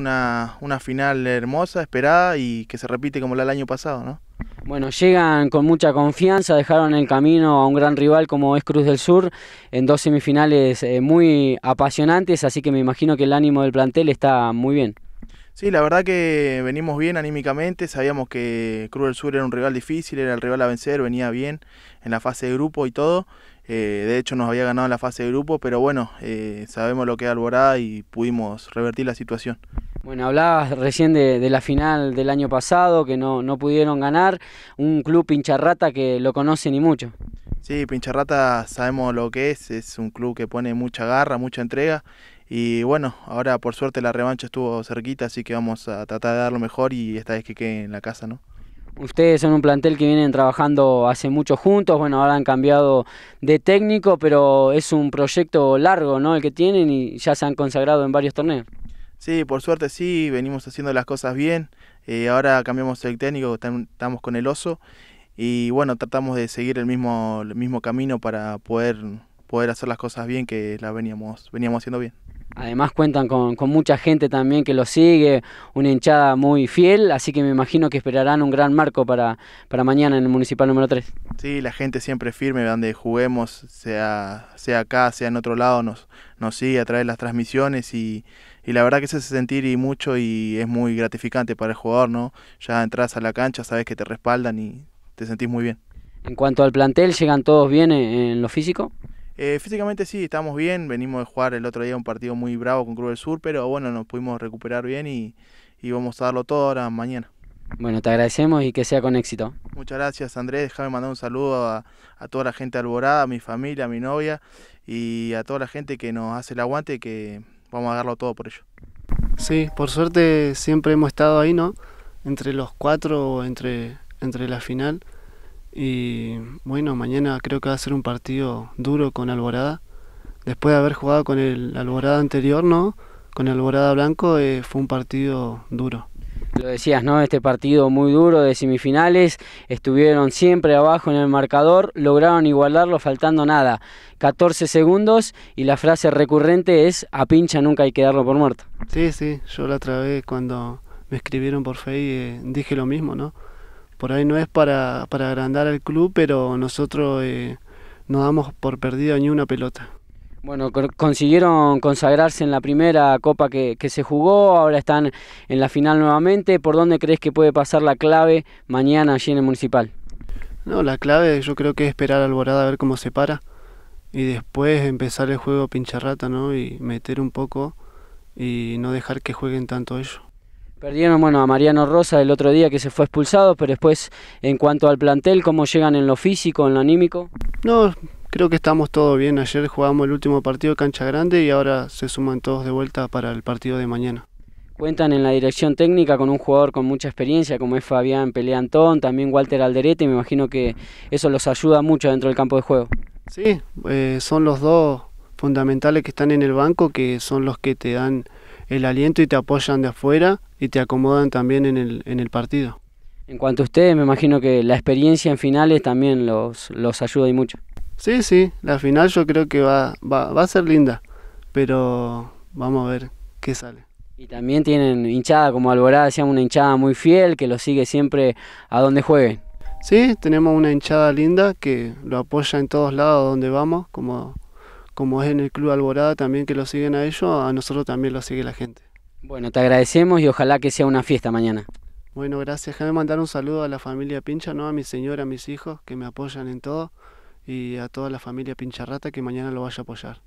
Una, final hermosa, esperada y que se repite como la del año pasado, ¿no? Bueno, llegan con mucha confianza, dejaron el camino a un gran rival como es Cruz del Sur en dos semifinales eh, muy apasionantes, así que me imagino que el ánimo del plantel está muy bien. Sí, la verdad que venimos bien anímicamente, sabíamos que Cruz del Sur era un rival difícil, era el rival a vencer, venía bien en la fase de grupo y todo, eh, de hecho nos había ganado en la fase de grupo, pero bueno, eh, sabemos lo que es Alborada y pudimos revertir la situación. Bueno, hablabas recién de, la final del año pasado, que no, no pudieron ganar, un club pincharrata que lo conocen ni mucho. Sí, Pincharrata sabemos lo que es, es un club que pone mucha garra, mucha entrega y bueno, ahora por suerte la revancha estuvo cerquita, así que vamos a tratar de dar lo mejor y esta vez que quede en la casa, ¿no? Ustedes son un plantel que vienen trabajando hace mucho juntos, bueno, ahora han cambiado de técnico, pero es un proyecto largo, ¿no? El que tienen y ya se han consagrado en varios torneos. Sí, por suerte sí, venimos haciendo las cosas bien. Eh, ahora cambiamos el técnico, estamos con el oso y bueno, tratamos de seguir el mismo, el mismo camino para poder, poder hacer las cosas bien que las veníamos, veníamos haciendo bien. Además cuentan con, mucha gente también que lo sigue, una hinchada muy fiel, así que me imagino que esperarán un gran marco para, para mañana en el municipal número 3. Sí, la gente siempre firme, donde juguemos, sea, sea acá, sea en otro lado, nos, nos sigue a través de las transmisiones y y la verdad que se hace sentir y mucho y es muy gratificante para el jugador, ¿no? Ya entras a la cancha, sabes que te respaldan y te sentís muy bien. En cuanto al plantel, ¿llegan todos bien en lo físico? Eh, físicamente sí, estamos bien, venimos de jugar el otro día un partido muy bravo con Cruz del Sur, pero bueno, nos pudimos recuperar bien y, vamos a darlo todo ahora mañana. Bueno, te agradecemos y que sea con éxito. Muchas gracias, Andrés. Déjame mandar un saludo a, a, toda la gente Alborada, a mi familia, a mi novia y a toda la gente que nos hace el aguante, que vamos a darlo todo por ello. Sí, por suerte siempre hemos estado ahí, ¿no? Entre los cuatro o entre, entre la final. Y bueno, mañana creo que va a ser un partido duro con Alborada. Después de haber jugado con el Alborada anterior, ¿no? Con el Alborada Blanco eh, fue un partido duro. Lo decías, ¿no? Este partido muy duro de semifinales, estuvieron siempre abajo en el marcador, lograron igualarlo faltando nada, 14 segundos y la frase recurrente es a pincha nunca hay que darlo por muerto. Sí, sí, yo la otra vez cuando me escribieron por Fey eh, dije lo mismo, ¿no? Por ahí no es para, agrandar al club, pero nosotros eh, no damos por perdido ni una pelota. Bueno, consiguieron consagrarse en la primera copa que, se jugó, ahora están en la final nuevamente. ¿Por dónde crees que puede pasar la clave mañana allí en el municipal? No, la clave yo creo que es esperar a Alborada a ver cómo se para y después empezar el juego pinchar ¿no? Y meter un poco y no dejar que jueguen tanto ellos. Perdieron bueno, a Mariano Rosa el otro día que se fue expulsado, pero después en cuanto al plantel, ¿cómo llegan en lo físico, en lo anímico? No, Creo que estamos todos bien. Ayer jugamos el último partido de cancha grande y ahora se suman todos de vuelta para el partido de mañana. Cuentan en la dirección técnica con un jugador con mucha experiencia como es Fabián Peleantón, también Walter Alderete, me imagino que eso los ayuda mucho dentro del campo de juego. Sí, eh, son los dos fundamentales que están en el banco, que son los que te dan el aliento y te apoyan de afuera y te acomodan también en el, en el partido. En cuanto a ustedes, me imagino que la experiencia en finales también los, los ayuda y mucho. Sí, sí, la final yo creo que va, va, va a ser linda, pero vamos a ver qué sale. Y también tienen hinchada, como Alborada decía, una hinchada muy fiel que lo sigue siempre a donde jueguen. Sí, tenemos una hinchada linda que lo apoya en todos lados donde vamos, como, como es en el Club Alborada también que lo siguen a ellos, a nosotros también lo sigue la gente. Bueno, te agradecemos y ojalá que sea una fiesta mañana. Bueno, gracias. Déjame mandar un saludo a la familia Pincha, ¿no? a mi señora, a mis hijos que me apoyan en todo y a toda la familia Pincharrata que mañana lo vaya a apoyar.